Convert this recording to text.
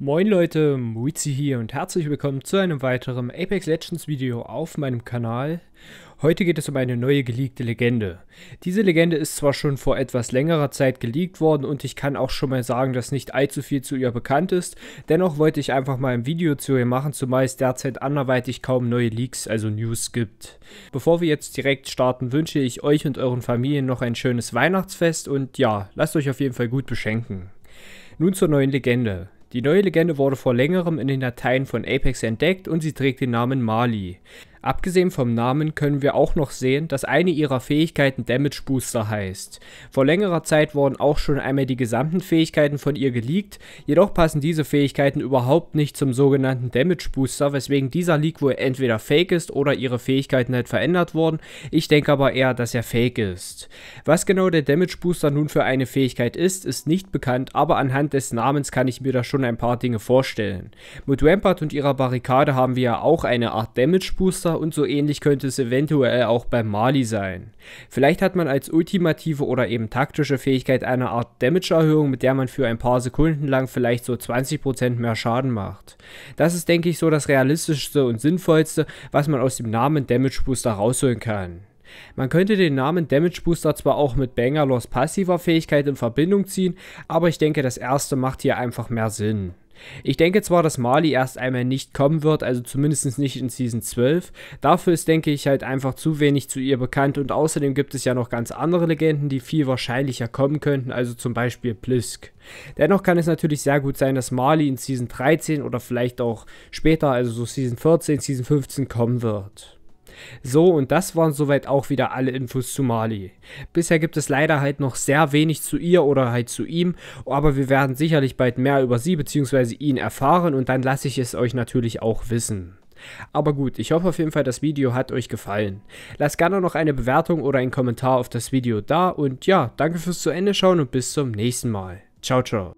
Moin Leute, Muizi hier und herzlich willkommen zu einem weiteren Apex Legends Video auf meinem Kanal. Heute geht es um eine neue geleakte Legende. Diese Legende ist zwar schon vor etwas längerer Zeit geleakt worden und ich kann auch schon mal sagen, dass nicht allzu viel zu ihr bekannt ist, dennoch wollte ich einfach mal ein Video zu ihr machen, zumal es derzeit anderweitig kaum neue Leaks, also News gibt. Bevor wir jetzt direkt starten, wünsche ich euch und euren Familien noch ein schönes Weihnachtsfest und ja, lasst euch auf jeden Fall gut beschenken. Nun zur neuen Legende. Die neue Legende wurde vor längerem in den Dateien von Apex entdeckt und sie trägt den Namen Mali. Abgesehen vom Namen können wir auch noch sehen, dass eine ihrer Fähigkeiten Damage Booster heißt. Vor längerer Zeit wurden auch schon einmal die gesamten Fähigkeiten von ihr geleakt, jedoch passen diese Fähigkeiten überhaupt nicht zum sogenannten Damage Booster, weswegen dieser Leak wohl entweder fake ist oder ihre Fähigkeiten halt verändert wurden. Ich denke aber eher, dass er fake ist. Was genau der Damage Booster nun für eine Fähigkeit ist, ist nicht bekannt, aber anhand des Namens kann ich mir da schon ein paar Dinge vorstellen. Mit Rampart und ihrer Barrikade haben wir ja auch eine Art Damage Booster, und so ähnlich könnte es eventuell auch bei Mali sein. Vielleicht hat man als ultimative oder eben taktische Fähigkeit eine Art Damage-Erhöhung, mit der man für ein paar Sekunden lang vielleicht so 20% mehr Schaden macht. Das ist denke ich so das realistischste und sinnvollste, was man aus dem Namen Damage Booster rausholen kann. Man könnte den Namen Damage Booster zwar auch mit Bangalores passiver Fähigkeit in Verbindung ziehen, aber ich denke das erste macht hier einfach mehr Sinn. Ich denke zwar, dass Mali erst einmal nicht kommen wird, also zumindest nicht in Season 12. Dafür ist, denke ich, halt einfach zu wenig zu ihr bekannt und außerdem gibt es ja noch ganz andere Legenden, die viel wahrscheinlicher kommen könnten, also zum Beispiel Plisk. Dennoch kann es natürlich sehr gut sein, dass Mali in Season 13 oder vielleicht auch später, also so Season 14, Season 15 kommen wird. So, und das waren soweit auch wieder alle Infos zu Mali. Bisher gibt es leider halt noch sehr wenig zu ihr oder halt zu ihm, aber wir werden sicherlich bald mehr über sie bzw. ihn erfahren und dann lasse ich es euch natürlich auch wissen. Aber gut, ich hoffe auf jeden Fall, das Video hat euch gefallen. Lasst gerne noch eine Bewertung oder einen Kommentar auf das Video da und ja, danke fürs zu Ende schauen und bis zum nächsten Mal. Ciao, ciao.